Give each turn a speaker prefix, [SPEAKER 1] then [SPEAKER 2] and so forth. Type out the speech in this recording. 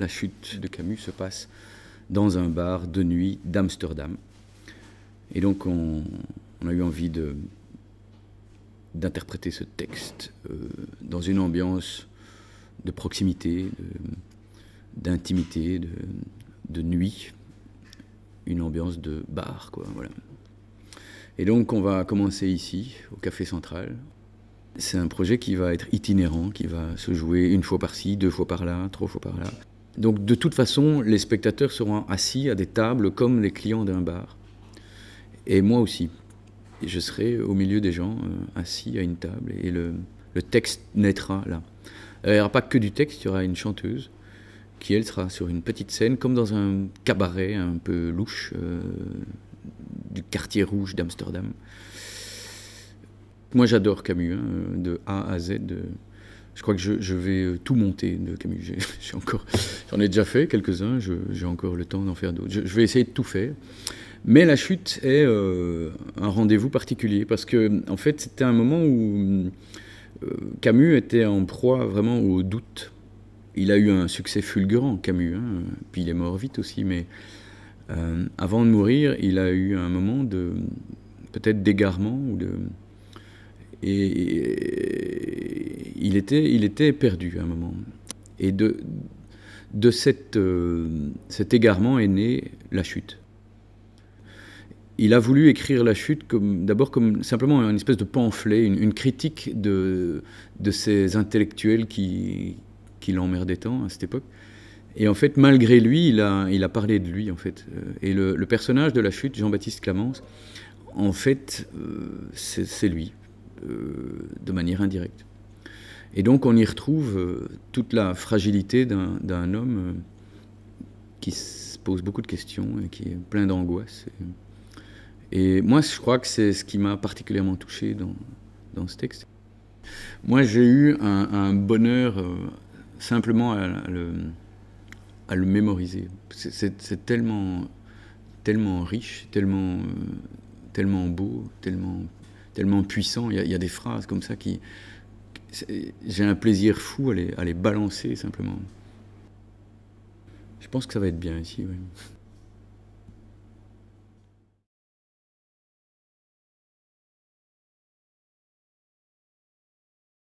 [SPEAKER 1] la chute de Camus se passe dans un bar de nuit d'Amsterdam. Et donc on, a eu envie de d'interpréter ce texte euh, dans une ambiance de proximité, d'intimité, de, nuit, une ambiance de bar, Et donc on va commencer ici, au Café Central. C'est un projet qui va être itinérant, qui va se jouer une fois par-ci, deux fois par-là, trois fois par-là. Donc de toute façon, les spectateurs seront assis à des tables comme les clients d'un bar. Et moi aussi. je serai au milieu des gens, euh, assis à une table, et le, texte naîtra là. Euh, il n'y aura pas que du texte, il y aura une chanteuse qui, elle, sera sur une petite scène, comme dans un cabaret un peu louche euh, du quartier rouge d'Amsterdam. Moi, j'adore Camus, hein, de A à Z. De je crois que je, vais euh, tout monter de Camus. encore, j'en ai déjà fait quelques-uns, j'ai encore le temps d'en faire d'autres. Je, vais essayer de tout faire. Mais la chute est euh, un rendez-vous particulier parce que, en fait, c'était un moment où euh, Camus était en proie vraiment au doute. Il a eu un succès fulgurant, Camus, hein. puis il est mort vite aussi, mais avant de mourir, il a eu un moment de peut-être d'égarement ou de. et, il était, il était perdu à un moment. Et de, de cette, euh, cet égarement est née la chute. Il a voulu écrire la chute comme d'abord comme simplement une espèce de pamphlet, une, critique de, de ces intellectuels qui, qui l'emmerdaient tant à cette époque. Et en fait, malgré lui, il a, il a parlé de lui, en fait. Euh, et le, personnage de la chute, Jean-Baptiste Clamence, en fait, euh, c'est lui, de manière indirecte. Et donc on y retrouve euh, toute la fragilité d'un homme euh, qui se pose beaucoup de questions et qui est plein d'angoisse. Et, moi, je crois que c'est ce qui m'a particulièrement touché dans, dans, ce texte. Moi, j'ai eu un, bonheur euh, simplement à, le, à, le, mémoriser. C'est tellement, tellement riche, tellement, tellement beau, tellement, tellement puissant. Il il y a des phrases comme ça qui j'ai un plaisir fou à les, balancer simplement. Je pense que ça va être bien ici.